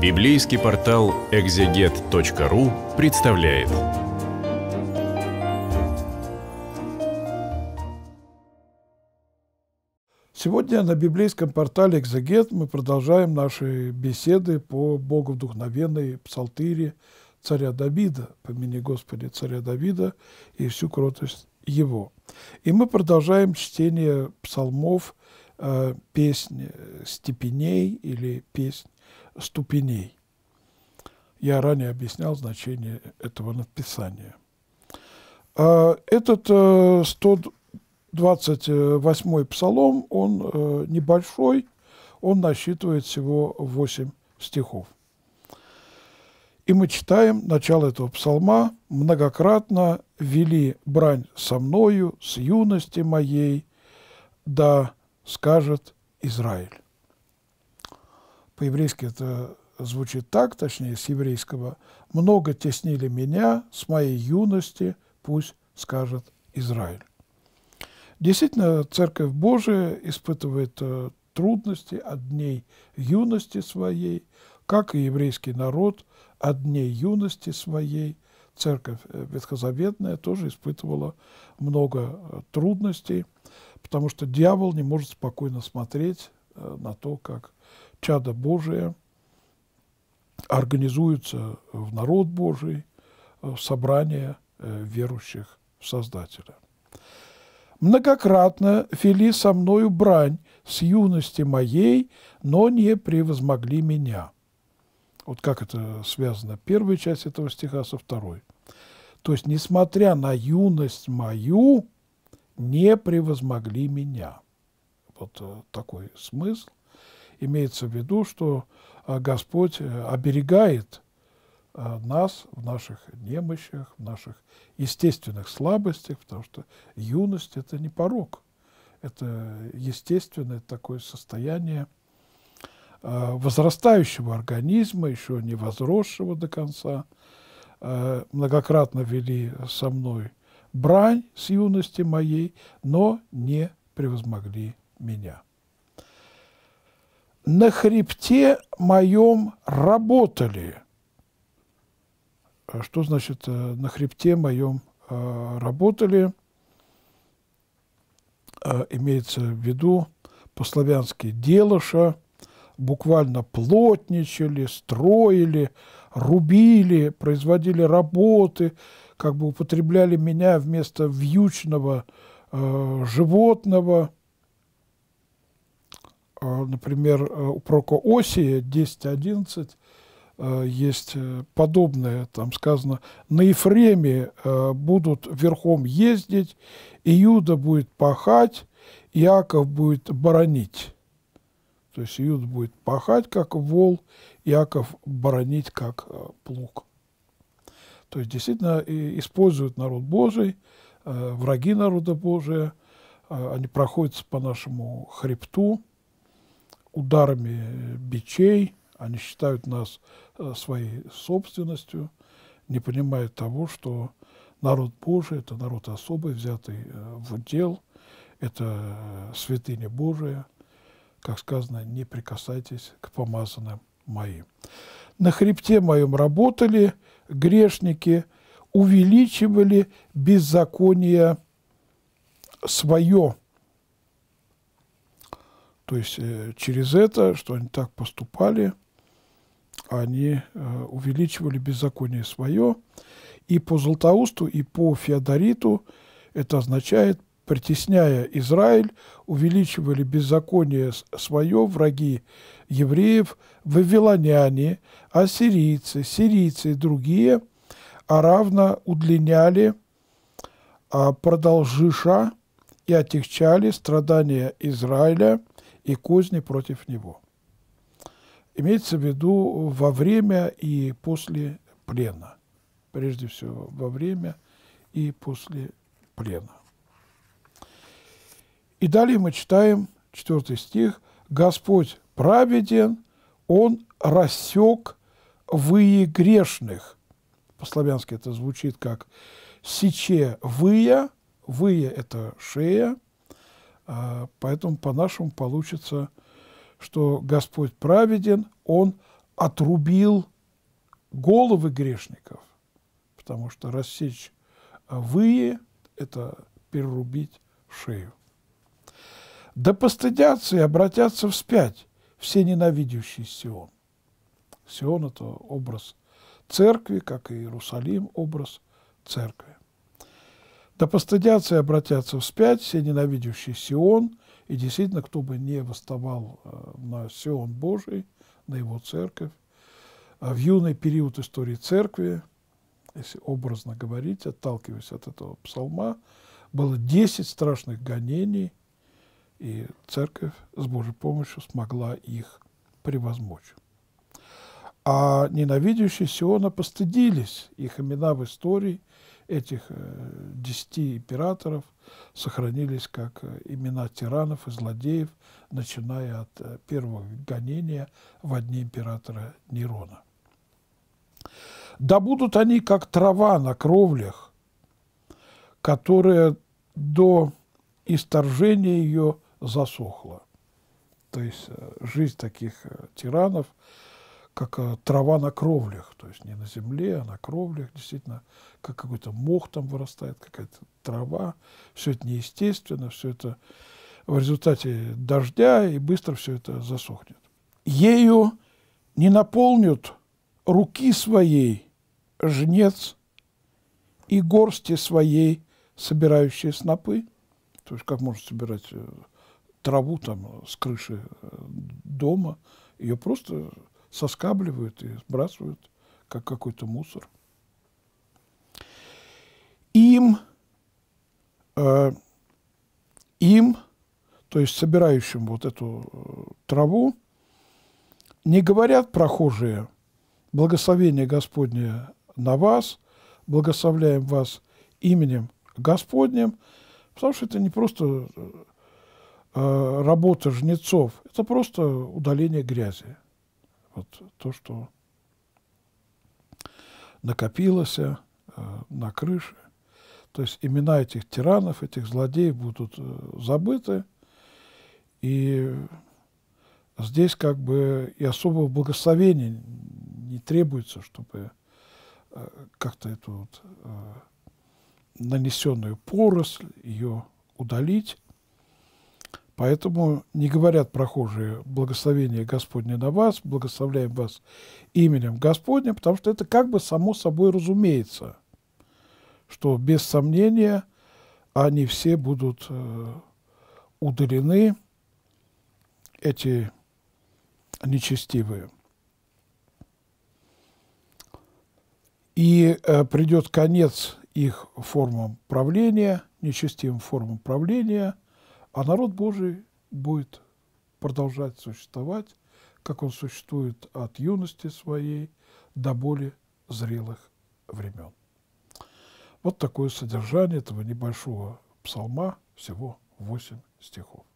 Библейский портал экзегет.ру представляет. Сегодня на библейском портале «Экзегет» мы продолжаем наши беседы по Богу вдохновенной псалтире царя Давида, помяни Господи царя Давида и всю кротость его. И мы продолжаем чтение псалмов, э, песни э, степеней или песнь ступеней. Я ранее объяснял значение этого написания. А, этот 128-й э, псалом, он э, небольшой, он насчитывает всего 8 стихов. И мы читаем начало этого псалма «Многократно вели брань со мною, с юности моей, да скажет Израиль». По-еврейски это звучит так, точнее, с еврейского. «Много теснили меня, с моей юности, пусть скажет Израиль». Действительно, Церковь Божия испытывает э, трудности от дней юности своей, как и еврейский народ от дней юности своей. Церковь э, Ветхозаветная тоже испытывала много э, трудностей, потому что дьявол не может спокойно смотреть на то, как чада Божие организуется в народ Божий, э, в собрание э, верующих в Создателя. Многократно вели со мною брань с юности моей, но не превозмогли меня. Вот как это связано, первая часть этого стиха со второй. То есть, несмотря на юность мою, не превозмогли меня. Вот э, такой смысл имеется в виду, что а, Господь э, оберегает а, нас в наших немощах, в наших естественных слабостях, потому что юность – это не порог, это естественное такое состояние а, возрастающего организма, еще не возросшего до конца. Многократно вели со мной брань с юности моей, но не превозмогли меня на хребте моем работали. А что значит э, на хребте моем э, работали? Э, имеется в виду по-славянски делоша, буквально плотничали, строили, рубили, производили работы, как бы употребляли меня вместо вьючного животного – Э, например, э, у Прокооси 10.11 э, есть подобное, там сказано, на Ефреме будут верхом ездить, Иуда будет пахать, Иаков будет боронить. То есть иуда будет пахать, как вол, Иаков боронить, как плуг. То есть действительно используют народ Божий, враги народа Божия, они проходят по нашему хребту, ударами бичей, они считают нас э, своей собственностью, не понимают того, что народ Божий – это народ особый, взятый э, в дел, это э, святыня Божия, как сказано, не прикасайтесь к помазанным моим. На хребте моем работали грешники, увеличивали беззаконие свое – то есть э, через это, что они так поступали, они э, увеличивали беззаконие свое. И по Златоусту, и по Феодориту это означает, притесняя Израиль, увеличивали беззаконие свое враги евреев, вавилоняне, ассирийцы, сирийцы и другие, а равно удлиняли а, продолжиша и отягчали страдания Израиля и козни против него. Имеется в виду во время и после плена. Прежде всего, во время и после плена. И далее мы читаем 4 стих. «Господь праведен, Он рассек вые грешных». По-славянски это звучит как «сече выя», «выя» – это шея – а, поэтому по-нашему получится, что Господь праведен, Он отрубил головы грешников, потому что рассечь а, вые – это перерубить шею. Да постыдятся и обратятся вспять все ненавидящие Сион. Сион – это образ церкви, как и Иерусалим – образ церкви. Да постыдятся и обратятся вспять все ненавидящие Сион, и действительно, кто бы не восставал э, на Сион Божий, на его церковь, э, в юный период истории церкви, если образно говорить, отталкиваясь от этого псалма, было 10 страшных гонений, и церковь с Божьей помощью смогла их превозмочь. А ненавидящие Сиона постыдились, их имена в истории этих э, десяти императоров сохранились как э, имена тиранов и злодеев, начиная от э, первого гонения в дни императора Нерона. Да будут они, как трава на кровлях, которая до исторжения ее засохла. То есть жизнь таких тиранов – как э, трава на кровлях, то есть не на земле, а на кровлях, действительно, как какой-то мох там вырастает, какая-то трава, все это неестественно, все это в результате дождя, и быстро все это засохнет. Ею не наполнят руки своей жнец и горсти своей собирающие снопы, то есть как можно собирать э, траву там с крыши э, дома, ее просто соскабливают и сбрасывают, как какой-то мусор. Им, э, им, то есть собирающим вот эту э, траву, не говорят прохожие «Благословение Господне на вас, благословляем вас именем Господним», потому что это не просто э, э работа жнецов, это просто удаление грязи вот то, что накопилось э, на крыше. То есть имена этих тиранов, этих злодеев будут э, забыты, и здесь как бы и особого благословения не требуется, чтобы э, как-то эту вот нанесенную поросль, ее удалить. Поэтому не говорят прохожие «благословение Господне на вас», «благословляем вас именем Господним», потому что это как бы само собой разумеется, что без сомнения они все будут э, удалены, эти нечестивые. И э, придет конец их формам правления, нечестивым формам правления – а народ Божий будет продолжать существовать, как он существует от юности своей до более зрелых времен. Вот такое содержание этого небольшого псалма, всего 8 стихов.